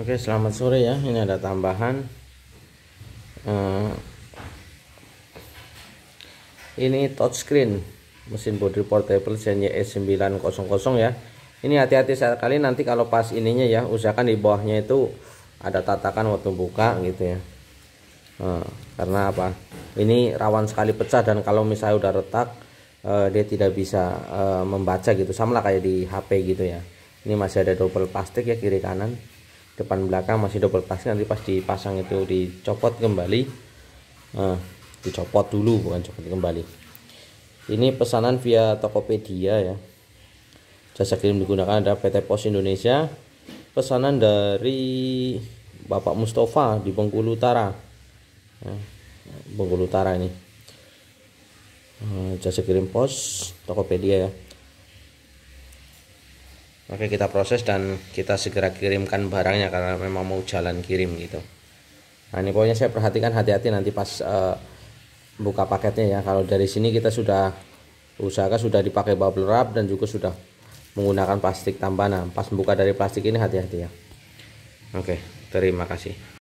Oke selamat sore ya ini ada tambahan uh, ini touchscreen mesin body portable e s 900 ya ini hati-hati sekali nanti kalau pas ininya ya usahakan di bawahnya itu ada tatakan waktu buka gitu ya uh, karena apa ini rawan sekali pecah dan kalau misalnya udah retak uh, dia tidak bisa uh, membaca gitu sama lah kayak di HP gitu ya ini masih ada double plastik ya kiri kanan depan belakang masih double plastik nanti pas dipasang itu dicopot kembali nah, dicopot dulu bukan copot kembali ini pesanan via Tokopedia ya jasa kirim digunakan ada PT Pos Indonesia pesanan dari Bapak Mustafa di Bengkulu Utara ya, Bengkulu Utara ini nah, jasa kirim pos Tokopedia ya Oke kita proses dan kita segera kirimkan barangnya karena memang mau jalan kirim gitu. Nah ini pokoknya saya perhatikan hati-hati nanti pas uh, buka paketnya ya. Kalau dari sini kita sudah usahakan sudah dipakai bubble wrap dan juga sudah menggunakan plastik tambahan. Nah, pas buka dari plastik ini hati-hati ya. Oke terima kasih.